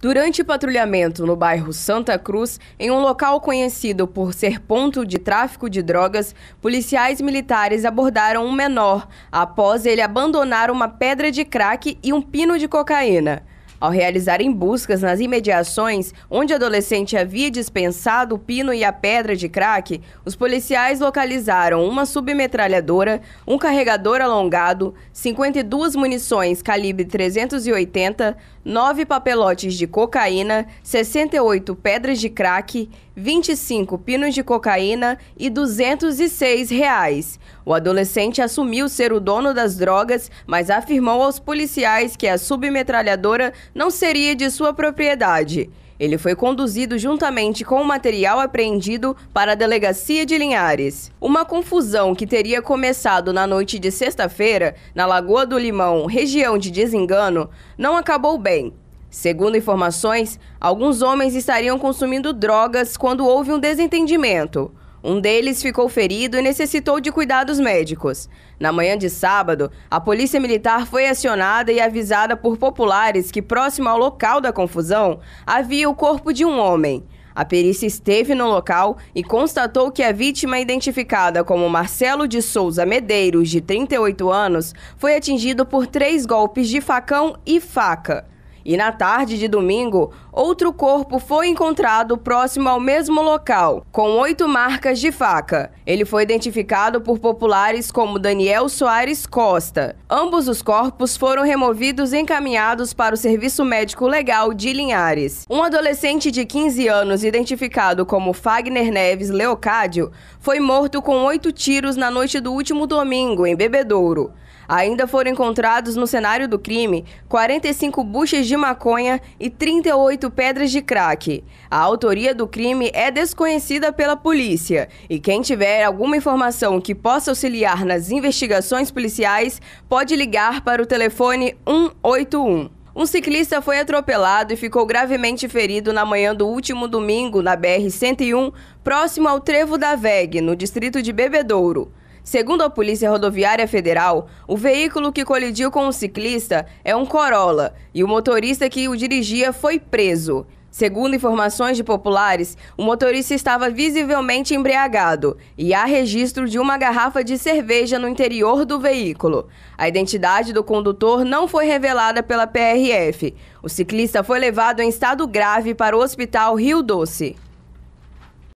Durante patrulhamento no bairro Santa Cruz, em um local conhecido por ser ponto de tráfico de drogas, policiais militares abordaram um menor após ele abandonar uma pedra de crack e um pino de cocaína. Ao realizarem buscas nas imediações, onde o adolescente havia dispensado o pino e a pedra de crack, os policiais localizaram uma submetralhadora, um carregador alongado, 52 munições calibre 380, 9 papelotes de cocaína, 68 pedras de crack, 25 pinos de cocaína e 206 reais. O adolescente assumiu ser o dono das drogas, mas afirmou aos policiais que a submetralhadora não seria de sua propriedade. Ele foi conduzido juntamente com o material apreendido para a delegacia de Linhares. Uma confusão que teria começado na noite de sexta-feira, na Lagoa do Limão, região de Desengano, não acabou bem. Segundo informações, alguns homens estariam consumindo drogas quando houve um desentendimento. Um deles ficou ferido e necessitou de cuidados médicos. Na manhã de sábado, a polícia militar foi acionada e avisada por populares que, próximo ao local da confusão, havia o corpo de um homem. A perícia esteve no local e constatou que a vítima, identificada como Marcelo de Souza Medeiros, de 38 anos, foi atingido por três golpes de facão e faca. E na tarde de domingo, outro corpo foi encontrado próximo ao mesmo local, com oito marcas de faca. Ele foi identificado por populares como Daniel Soares Costa. Ambos os corpos foram removidos e encaminhados para o Serviço Médico Legal de Linhares. Um adolescente de 15 anos, identificado como Fagner Neves Leocádio, foi morto com oito tiros na noite do último domingo, em Bebedouro. Ainda foram encontrados no cenário do crime 45 buchas de maconha e 38 pedras de crack. A autoria do crime é desconhecida pela polícia e quem tiver alguma informação que possa auxiliar nas investigações policiais pode ligar para o telefone 181. Um ciclista foi atropelado e ficou gravemente ferido na manhã do último domingo na BR-101, próximo ao Trevo da Veg, no distrito de Bebedouro. Segundo a Polícia Rodoviária Federal, o veículo que colidiu com o ciclista é um Corolla e o motorista que o dirigia foi preso. Segundo informações de populares, o motorista estava visivelmente embriagado e há registro de uma garrafa de cerveja no interior do veículo. A identidade do condutor não foi revelada pela PRF. O ciclista foi levado em estado grave para o Hospital Rio Doce.